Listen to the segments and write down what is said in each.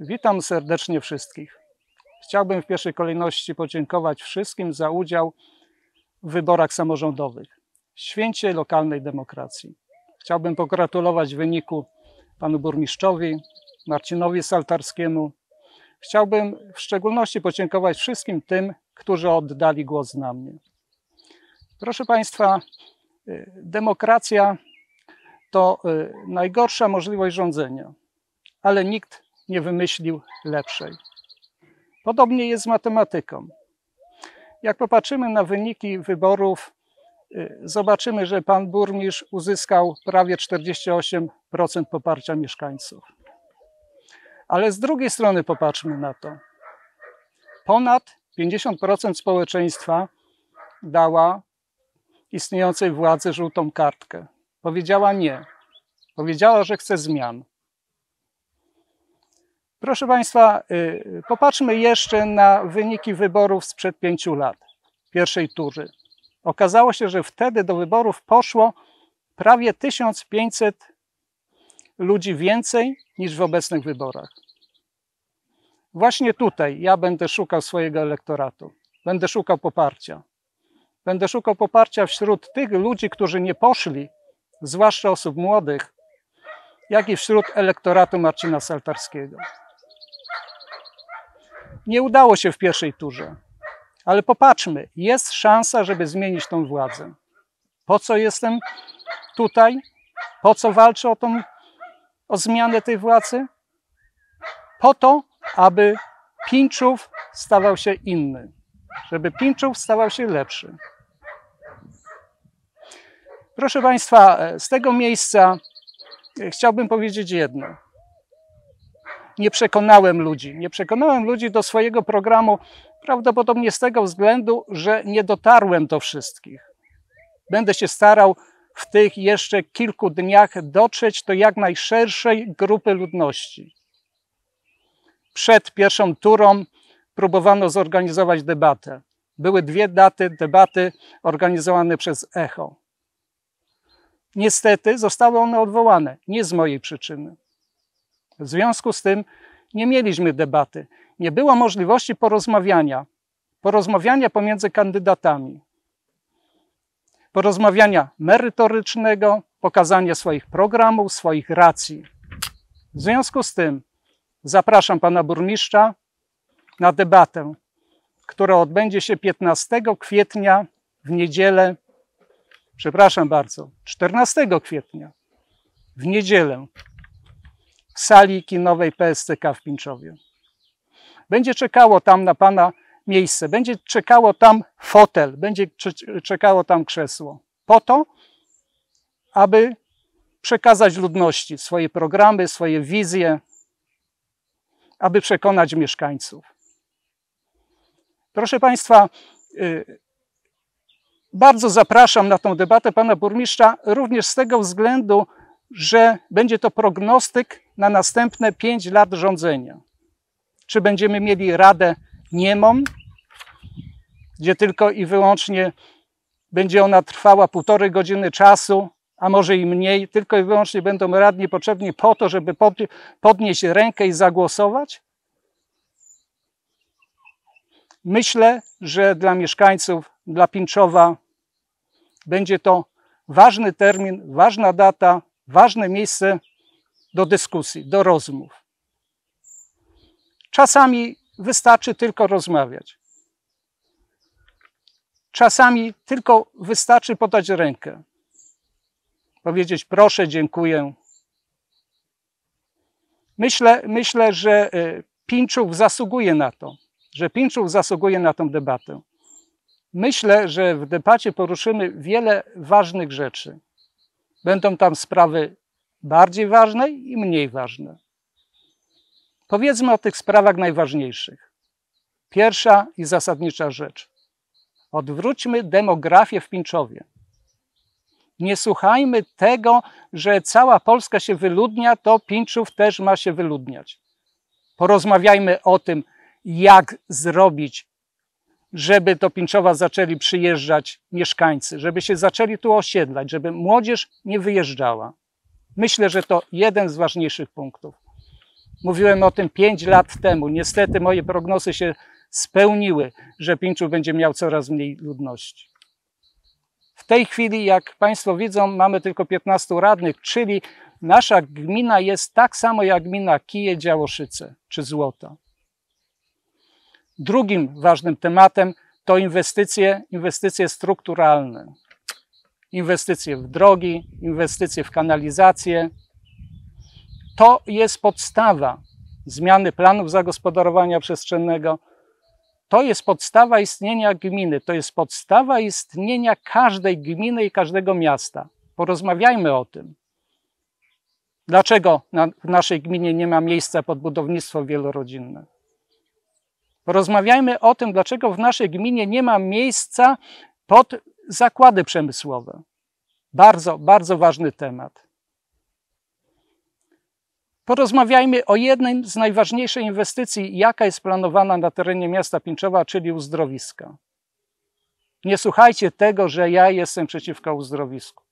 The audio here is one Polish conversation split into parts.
Witam serdecznie wszystkich. Chciałbym w pierwszej kolejności podziękować wszystkim za udział w wyborach samorządowych, święcie lokalnej demokracji. Chciałbym pogratulować wyniku panu burmistrzowi, Marcinowi Saltarskiemu. Chciałbym w szczególności podziękować wszystkim tym, którzy oddali głos na mnie. Proszę Państwa, y, demokracja to y, najgorsza możliwość rządzenia, ale nikt nie wymyślił lepszej. Podobnie jest z matematyką. Jak popatrzymy na wyniki wyborów, y, zobaczymy, że pan burmistrz uzyskał prawie 48% poparcia mieszkańców. Ale z drugiej strony popatrzmy na to. Ponad 50% społeczeństwa dała istniejącej władzy żółtą kartkę. Powiedziała nie. Powiedziała, że chce zmian. Proszę Państwa, y, popatrzmy jeszcze na wyniki wyborów sprzed pięciu lat, pierwszej tury. Okazało się, że wtedy do wyborów poszło prawie 1500 ludzi więcej niż w obecnych wyborach. Właśnie tutaj ja będę szukał swojego elektoratu, będę szukał poparcia. Będę szukał poparcia wśród tych ludzi, którzy nie poszli, zwłaszcza osób młodych, jak i wśród elektoratu Marcina Saltarskiego nie udało się w pierwszej turze. Ale popatrzmy, jest szansa, żeby zmienić tą władzę. Po co jestem tutaj? Po co walczę o, tą, o zmianę tej władzy? Po to, aby Pinczów stawał się inny, żeby Pinczów stawał się lepszy. Proszę Państwa, e, z tego miejsca e, chciałbym powiedzieć jedno nie przekonałem ludzi. Nie przekonałem ludzi do swojego programu prawdopodobnie z tego względu, że nie dotarłem do wszystkich. Będę się starał w tych jeszcze kilku dniach dotrzeć do jak najszerszej grupy ludności. Przed pierwszą turą próbowano zorganizować debatę. Były dwie daty debaty organizowane przez Echo. Niestety zostały one odwołane, nie z mojej przyczyny. W związku z tym nie mieliśmy debaty. Nie było możliwości porozmawiania. Porozmawiania pomiędzy kandydatami. Porozmawiania merytorycznego, pokazania swoich programów, swoich racji. W związku z tym zapraszam pana burmistrza na debatę, która odbędzie się 15 kwietnia w niedzielę. Przepraszam bardzo, 14 kwietnia w niedzielę sali kinowej PSCK w Pińczowie. Będzie czekało tam na Pana miejsce, będzie czekało tam fotel, będzie czekało tam krzesło. Po to, aby przekazać ludności swoje programy, swoje wizje, aby przekonać mieszkańców. Proszę Państwa, y, bardzo zapraszam na tą debatę Pana Burmistrza również z tego względu, że będzie to prognostyk na następne pięć lat rządzenia. Czy będziemy mieli radę niemą, gdzie tylko i wyłącznie będzie ona trwała półtorej godziny czasu, a może i mniej, tylko i wyłącznie będą radni potrzebni po to, żeby podnieść rękę i zagłosować? Myślę, że dla mieszkańców, dla Pinczowa będzie to ważny termin, ważna data, ważne miejsce do dyskusji, do rozmów. Czasami wystarczy tylko rozmawiać. Czasami tylko wystarczy podać rękę, powiedzieć proszę, dziękuję. Myślę, myślę że e, Pinczuk zasługuje na to, że Pinczuk zasługuje na tę debatę. Myślę, że w debacie poruszymy wiele ważnych rzeczy. Będą tam sprawy bardziej ważne i mniej ważne. Powiedzmy o tych sprawach najważniejszych. Pierwsza i zasadnicza rzecz. Odwróćmy demografię w Pińczowie. Nie słuchajmy tego, że cała Polska się wyludnia, to Pińczów też ma się wyludniać. Porozmawiajmy o tym, jak zrobić żeby do Pińczowa zaczęli przyjeżdżać mieszkańcy, żeby się zaczęli tu osiedlać, żeby młodzież nie wyjeżdżała. Myślę, że to jeden z ważniejszych punktów. Mówiłem o tym pięć lat temu. Niestety moje prognozy się spełniły, że Pińczów będzie miał coraz mniej ludności. W tej chwili, jak Państwo widzą, mamy tylko 15 radnych, czyli nasza gmina jest tak samo jak gmina Kije, Działoszyce czy Złota. Drugim ważnym tematem to inwestycje, inwestycje strukturalne. Inwestycje w drogi, inwestycje w kanalizację. To jest podstawa zmiany planów zagospodarowania przestrzennego. To jest podstawa istnienia gminy, to jest podstawa istnienia każdej gminy i każdego miasta. Porozmawiajmy o tym. Dlaczego na, w naszej gminie nie ma miejsca pod budownictwo wielorodzinne? Rozmawiajmy o tym, dlaczego w naszej gminie nie ma miejsca pod zakłady przemysłowe. Bardzo, bardzo ważny temat. Porozmawiajmy o jednej z najważniejszych inwestycji, jaka jest planowana na terenie miasta Pińczowa, czyli uzdrowiska. Nie słuchajcie tego, że ja jestem przeciwko uzdrowisku.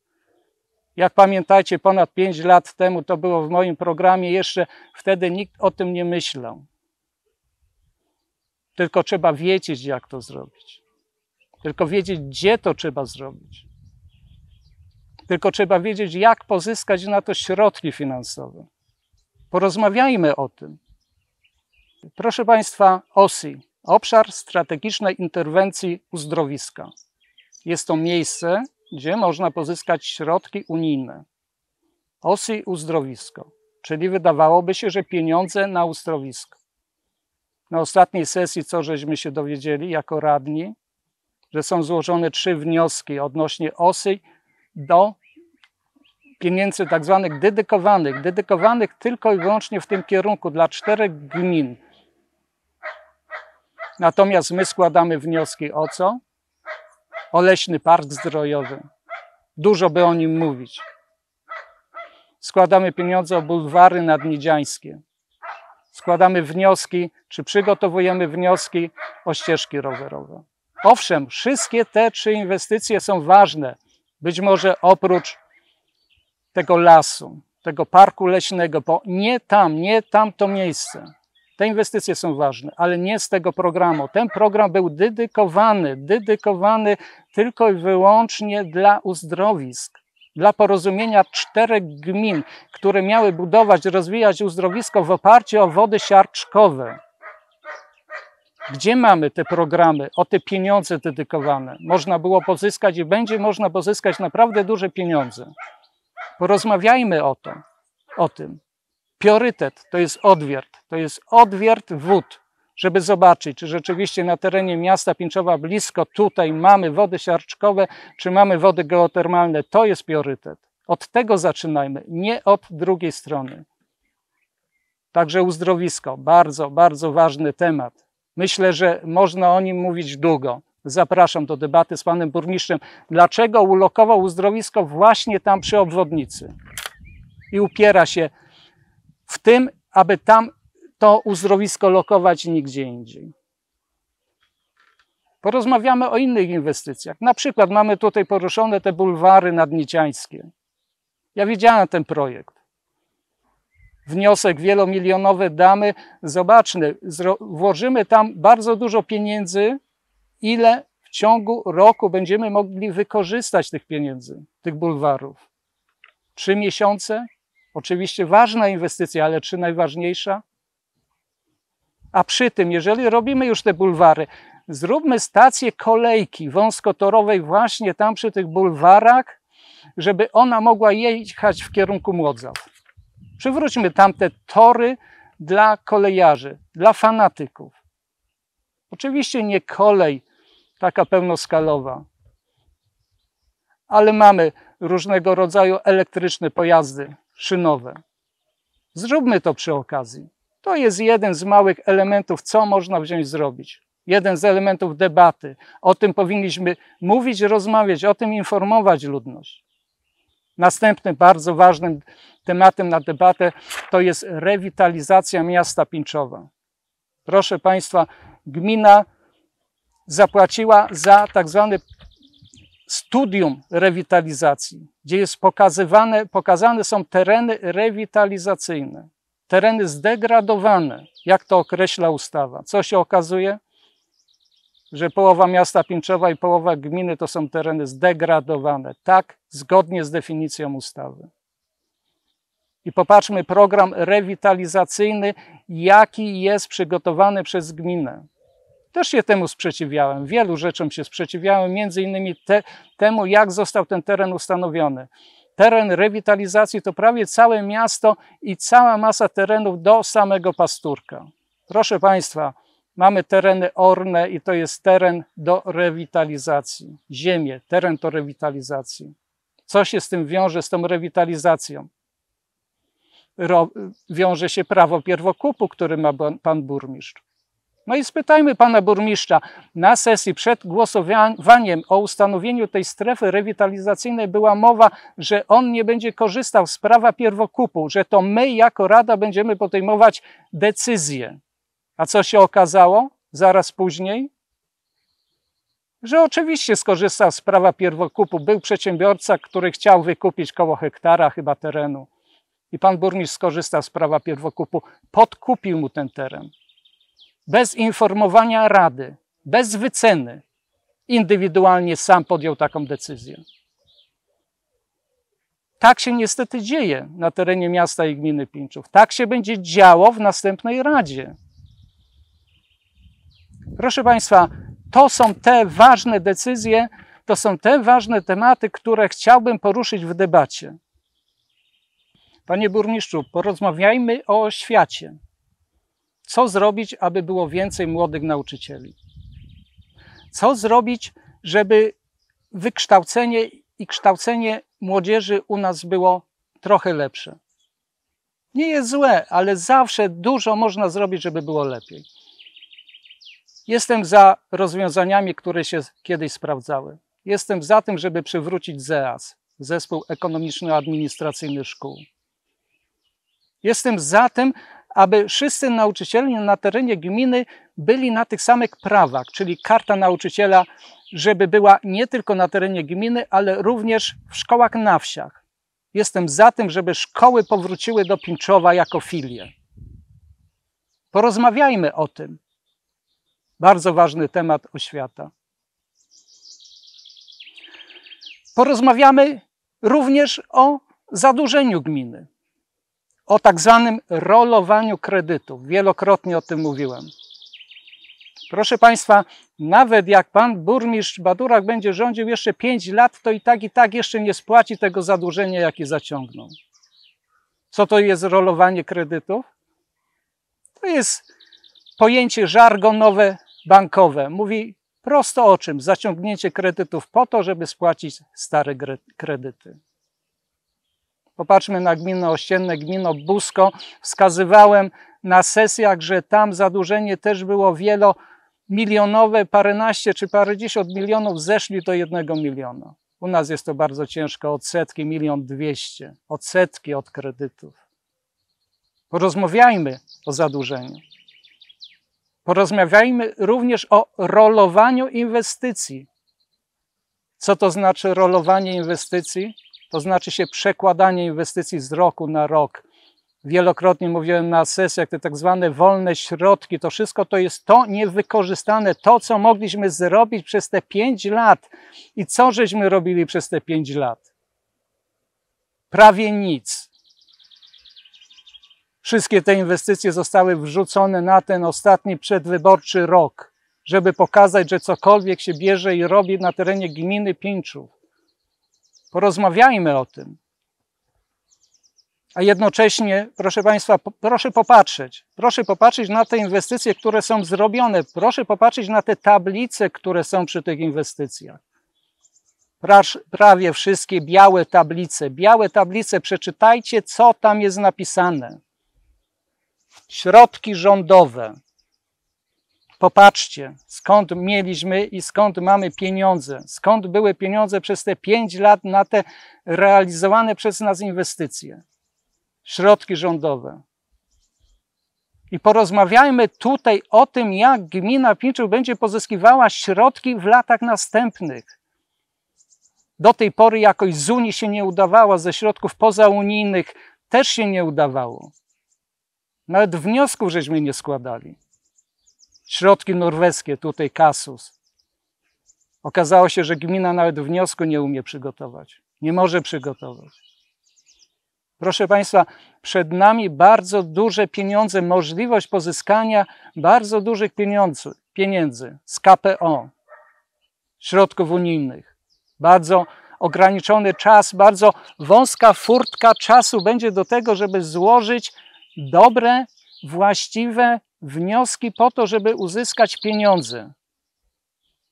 Jak pamiętacie, ponad 5 lat temu to było w moim programie, jeszcze wtedy nikt o tym nie myślał. Tylko trzeba wiedzieć, jak to zrobić. Tylko wiedzieć, gdzie to trzeba zrobić. Tylko trzeba wiedzieć, jak pozyskać na to środki finansowe. Porozmawiajmy o tym. Proszę Państwa, OSI, Obszar Strategicznej Interwencji Uzdrowiska. Jest to miejsce, gdzie można pozyskać środki unijne. OSI Uzdrowisko, czyli wydawałoby się, że pieniądze na uzdrowisko. Na ostatniej sesji, co żeśmy się dowiedzieli jako radni, że są złożone trzy wnioski odnośnie osy do pieniędzy tak zwanych dedykowanych, dedykowanych tylko i wyłącznie w tym kierunku dla czterech gmin. Natomiast my składamy wnioski o co? O leśny park zdrojowy. Dużo by o nim mówić. Składamy pieniądze o bulwary nadniedziańskie składamy wnioski, czy przygotowujemy wnioski o ścieżki rowerowe. Owszem, wszystkie te trzy inwestycje są ważne. Być może oprócz tego lasu, tego parku leśnego, bo nie tam, nie tamto miejsce. Te inwestycje są ważne, ale nie z tego programu. Ten program był dedykowany, dedykowany tylko i wyłącznie dla uzdrowisk, dla porozumienia czterech gmin, które miały budować, rozwijać uzdrowisko w oparciu o wody siarczkowe. Gdzie mamy te programy, o te pieniądze dedykowane? Można było pozyskać i będzie można pozyskać naprawdę duże pieniądze. Porozmawiajmy o, to, o tym. Priorytet to jest odwiert, to jest odwiert wód żeby zobaczyć, czy rzeczywiście na terenie miasta Pińczowa blisko tutaj mamy wody siarczkowe, czy mamy wody geotermalne. To jest priorytet. Od tego zaczynajmy, nie od drugiej strony. Także uzdrowisko, bardzo, bardzo ważny temat. Myślę, że można o nim mówić długo. Zapraszam do debaty z panem burmistrzem. Dlaczego ulokował uzdrowisko właśnie tam przy obwodnicy? I upiera się w tym, aby tam to uzdrowisko lokować nigdzie indziej. Porozmawiamy o innych inwestycjach. Na przykład mamy tutaj poruszone te bulwary nadniciańskie. Ja widziałem ten projekt. Wniosek wielomilionowe damy. Zobaczmy, włożymy tam bardzo dużo pieniędzy, ile w ciągu roku będziemy mogli wykorzystać tych pieniędzy, tych bulwarów. Trzy miesiące? Oczywiście ważna inwestycja, ale czy najważniejsza? A przy tym, jeżeli robimy już te bulwary, zróbmy stację kolejki wąskotorowej właśnie tam przy tych bulwarach, żeby ona mogła jechać w kierunku Młodzaw. Przywróćmy tamte tory dla kolejarzy, dla fanatyków. Oczywiście nie kolej taka pełnoskalowa, ale mamy różnego rodzaju elektryczne pojazdy szynowe. Zróbmy to przy okazji. To jest jeden z małych elementów, co można wziąć zrobić. Jeden z elementów debaty. O tym powinniśmy mówić, rozmawiać, o tym informować ludność. Następnym bardzo ważnym tematem na debatę to jest rewitalizacja miasta Pińczowa. Proszę Państwa, gmina zapłaciła za tak zwane studium rewitalizacji, gdzie jest pokazywane, pokazane są tereny rewitalizacyjne tereny zdegradowane, jak to określa ustawa. Co się okazuje? Że połowa miasta Pińczowa i połowa gminy to są tereny zdegradowane. Tak, zgodnie z definicją ustawy. I popatrzmy, program rewitalizacyjny, jaki jest przygotowany przez gminę. Też się temu sprzeciwiałem, wielu rzeczom się sprzeciwiałem, między innymi te, temu, jak został ten teren ustanowiony teren rewitalizacji to prawie całe miasto i cała masa terenów do samego pasturka. Proszę Państwa, mamy tereny orne i to jest teren do rewitalizacji. Ziemię, teren do rewitalizacji. Co się z tym wiąże, z tą rewitalizacją? Ro wiąże się prawo pierwokupu, który ma pan burmistrz. No i spytajmy pana burmistrza. Na sesji przed głosowaniem o ustanowieniu tej strefy rewitalizacyjnej była mowa, że on nie będzie korzystał z prawa pierwokupu, że to my jako Rada będziemy podejmować decyzje. A co się okazało zaraz później? Że oczywiście skorzystał z prawa pierwokupu. Był przedsiębiorca, który chciał wykupić koło hektara chyba terenu. I pan burmistrz skorzystał z prawa pierwokupu. Podkupił mu ten teren bez informowania rady, bez wyceny, indywidualnie sam podjął taką decyzję. Tak się niestety dzieje na terenie miasta i gminy Pińczów. Tak się będzie działo w następnej Radzie. Proszę Państwa, to są te ważne decyzje, to są te ważne tematy, które chciałbym poruszyć w debacie. Panie burmistrzu, porozmawiajmy o oświacie. Co zrobić, aby było więcej młodych nauczycieli? Co zrobić, żeby wykształcenie i kształcenie młodzieży u nas było trochę lepsze? Nie jest złe, ale zawsze dużo można zrobić, żeby było lepiej. Jestem za rozwiązaniami, które się kiedyś sprawdzały. Jestem za tym, żeby przywrócić ZEAS, Zespół Ekonomiczno-Administracyjny Szkół. Jestem za tym, aby wszyscy nauczyciele na terenie gminy byli na tych samych prawach, czyli karta nauczyciela, żeby była nie tylko na terenie gminy, ale również w szkołach na wsiach. Jestem za tym, żeby szkoły powróciły do Pińczowa jako filie. Porozmawiajmy o tym. Bardzo ważny temat oświata. Porozmawiamy również o zadłużeniu gminy o tak zwanym rolowaniu kredytów. Wielokrotnie o tym mówiłem. Proszę Państwa, nawet jak pan burmistrz Badurak będzie rządził jeszcze 5 lat, to i tak, i tak jeszcze nie spłaci tego zadłużenia, jakie zaciągnął. Co to jest rolowanie kredytów? To jest pojęcie żargonowe bankowe. Mówi prosto o czym? Zaciągnięcie kredytów po to, żeby spłacić stare kredyty. Popatrzmy na gminę Ościenne, gminę Busko. Wskazywałem na sesjach, że tam zadłużenie też było wielomilionowe, paręnaście czy parędziesiąt milionów zeszli do jednego miliona. U nas jest to bardzo ciężko, odsetki, milion dwieście, odsetki od kredytów. Porozmawiajmy o zadłużeniu. Porozmawiajmy również o rolowaniu inwestycji. Co to znaczy rolowanie inwestycji? to znaczy się przekładanie inwestycji z roku na rok. Wielokrotnie mówiłem na sesjach, te tak zwane wolne środki, to wszystko to jest to niewykorzystane, to co mogliśmy zrobić przez te pięć lat i co żeśmy robili przez te pięć lat. Prawie nic. Wszystkie te inwestycje zostały wrzucone na ten ostatni przedwyborczy rok, żeby pokazać, że cokolwiek się bierze i robi na terenie gminy Pińczów Porozmawiajmy o tym. A jednocześnie, proszę Państwa, po, proszę popatrzeć. Proszę popatrzeć na te inwestycje, które są zrobione. Proszę popatrzeć na te tablice, które są przy tych inwestycjach. Prasz, prawie wszystkie białe tablice. Białe tablice, przeczytajcie, co tam jest napisane. Środki rządowe, Popatrzcie, skąd mieliśmy i skąd mamy pieniądze, skąd były pieniądze przez te pięć lat na te realizowane przez nas inwestycje, środki rządowe. I porozmawiajmy tutaj o tym, jak gmina Pińczów będzie pozyskiwała środki w latach następnych. Do tej pory jakoś z Unii się nie udawało, ze środków pozaunijnych też się nie udawało. Nawet wniosków żeśmy nie składali. Środki norweskie, tutaj kasus. Okazało się, że gmina nawet wniosku nie umie przygotować. Nie może przygotować. Proszę Państwa, przed nami bardzo duże pieniądze, możliwość pozyskania bardzo dużych pieniędzy, pieniędzy z KPO, środków unijnych. Bardzo ograniczony czas, bardzo wąska furtka czasu będzie do tego, żeby złożyć dobre, właściwe wnioski po to, żeby uzyskać pieniądze.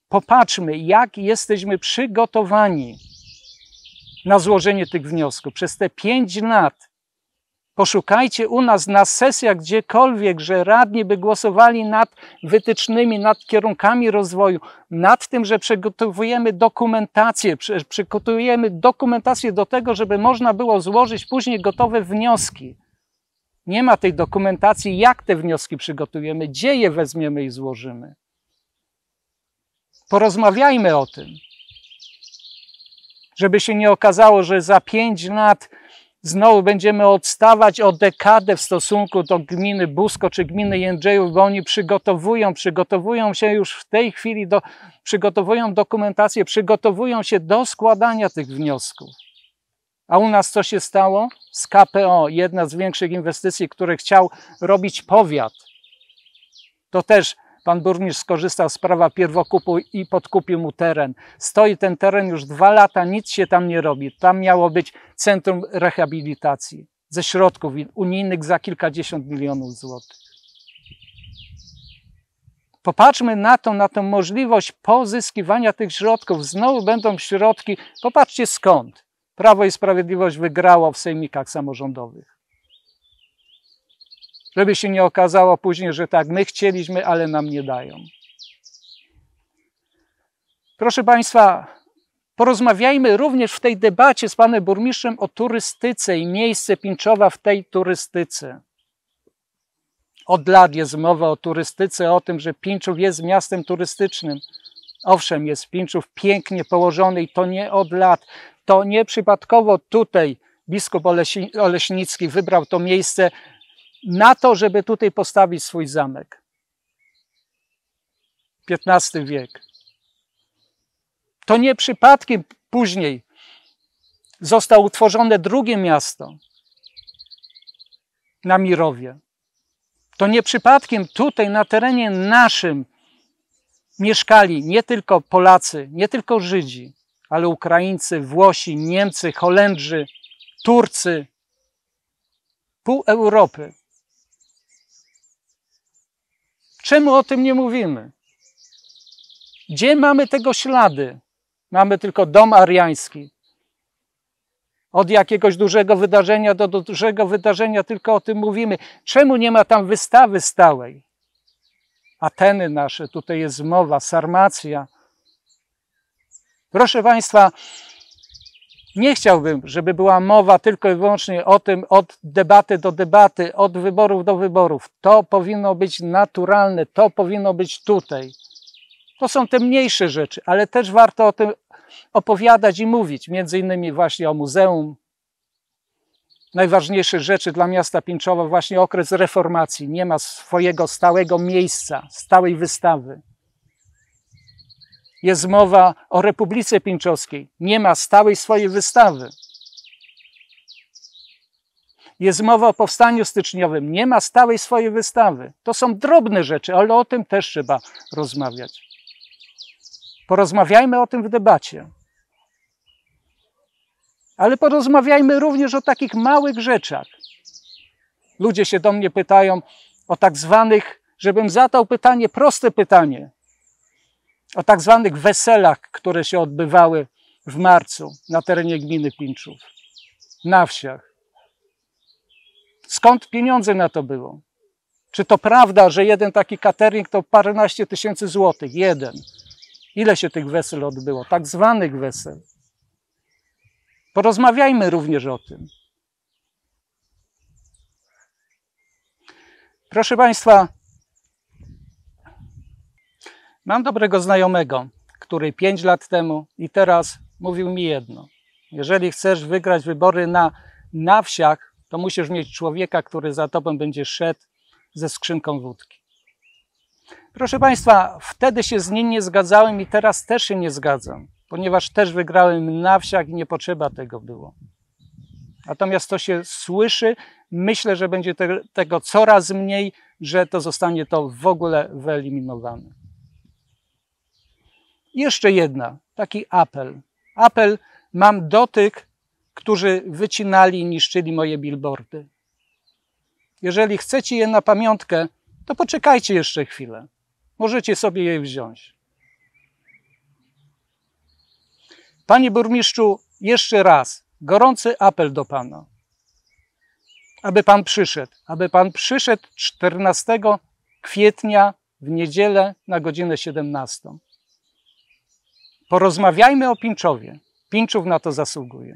Popatrzmy, jak jesteśmy przygotowani na złożenie tych wniosków. Przez te pięć lat poszukajcie u nas na sesjach gdziekolwiek, że radni by głosowali nad wytycznymi, nad kierunkami rozwoju, nad tym, że przygotowujemy dokumentację, przygotowujemy dokumentację do tego, żeby można było złożyć później gotowe wnioski. Nie ma tej dokumentacji, jak te wnioski przygotujemy, gdzie je wezmiemy i złożymy. Porozmawiajmy o tym, żeby się nie okazało, że za pięć lat znowu będziemy odstawać o dekadę w stosunku do gminy Busko czy gminy Jędrzejów, bo oni przygotowują, przygotowują się już w tej chwili, do, przygotowują dokumentację, przygotowują się do składania tych wniosków. A u nas co się stało? Z KPO, jedna z większych inwestycji, które chciał robić powiat. To też pan burmistrz skorzystał z prawa pierwokupu i podkupił mu teren. Stoi ten teren już dwa lata, nic się tam nie robi. Tam miało być centrum rehabilitacji ze środków unijnych za kilkadziesiąt milionów złotych. Popatrzmy na to, na tę możliwość pozyskiwania tych środków. Znowu będą środki, popatrzcie skąd. Prawo i Sprawiedliwość wygrało w sejmikach samorządowych. Żeby się nie okazało później, że tak, my chcieliśmy, ale nam nie dają. Proszę Państwa, porozmawiajmy również w tej debacie z Panem Burmistrzem o turystyce i miejsce Pińczowa w tej turystyce. Od lat jest mowa o turystyce, o tym, że Pińczów jest miastem turystycznym. Owszem, jest Pinczów pięknie położony i to nie od lat to nieprzypadkowo tutaj biskup Oleśnicki wybrał to miejsce na to, żeby tutaj postawić swój zamek. XV wiek. To nie przypadkiem później zostało utworzone drugie miasto na Mirowie. To nie przypadkiem tutaj na terenie naszym mieszkali nie tylko Polacy, nie tylko Żydzi, ale Ukraińcy, Włosi, Niemcy, Holendrzy, Turcy, pół Europy. Czemu o tym nie mówimy? Gdzie mamy tego ślady? Mamy tylko dom ariański. Od jakiegoś dużego wydarzenia do dużego wydarzenia tylko o tym mówimy. Czemu nie ma tam wystawy stałej? Ateny nasze, tutaj jest mowa, Sarmacja, Proszę Państwa, nie chciałbym, żeby była mowa tylko i wyłącznie o tym od debaty do debaty, od wyborów do wyborów. To powinno być naturalne, to powinno być tutaj. To są te mniejsze rzeczy, ale też warto o tym opowiadać i mówić, między innymi właśnie o muzeum. Najważniejsze rzeczy dla miasta Pińczowa właśnie okres reformacji. Nie ma swojego stałego miejsca, stałej wystawy jest mowa o Republice Pińczowskiej. Nie ma stałej swojej wystawy. Jest mowa o powstaniu styczniowym. Nie ma stałej swojej wystawy. To są drobne rzeczy, ale o tym też trzeba rozmawiać. Porozmawiajmy o tym w debacie. Ale porozmawiajmy również o takich małych rzeczach. Ludzie się do mnie pytają o tak zwanych, żebym zadał pytanie, proste pytanie o tak zwanych weselach, które się odbywały w marcu na terenie gminy Pinczów, na wsiach. Skąd pieniądze na to było? Czy to prawda, że jeden taki catering to paręnaście tysięcy złotych? Jeden. Ile się tych wesel odbyło? Tak zwanych wesel. Porozmawiajmy również o tym. Proszę Państwa, Mam dobrego znajomego, który 5 lat temu i teraz mówił mi jedno. Jeżeli chcesz wygrać wybory na, na wsiach, to musisz mieć człowieka, który za tobą będzie szedł ze skrzynką wódki. Proszę Państwa, wtedy się z nim nie zgadzałem i teraz też się nie zgadzam, ponieważ też wygrałem na wsiach i nie potrzeba tego było. Natomiast to się słyszy, myślę, że będzie te, tego coraz mniej, że to zostanie to w ogóle wyeliminowane. Jeszcze jedna, taki apel. Apel mam do tych, którzy wycinali i niszczyli moje billboardy. Jeżeli chcecie je na pamiątkę, to poczekajcie jeszcze chwilę. Możecie sobie je wziąć. Panie burmistrzu, jeszcze raz gorący apel do Pana, aby Pan przyszedł, aby Pan przyszedł 14 kwietnia w niedzielę na godzinę 17. Porozmawiajmy o Pinczowie. Pinczów na to zasługuje.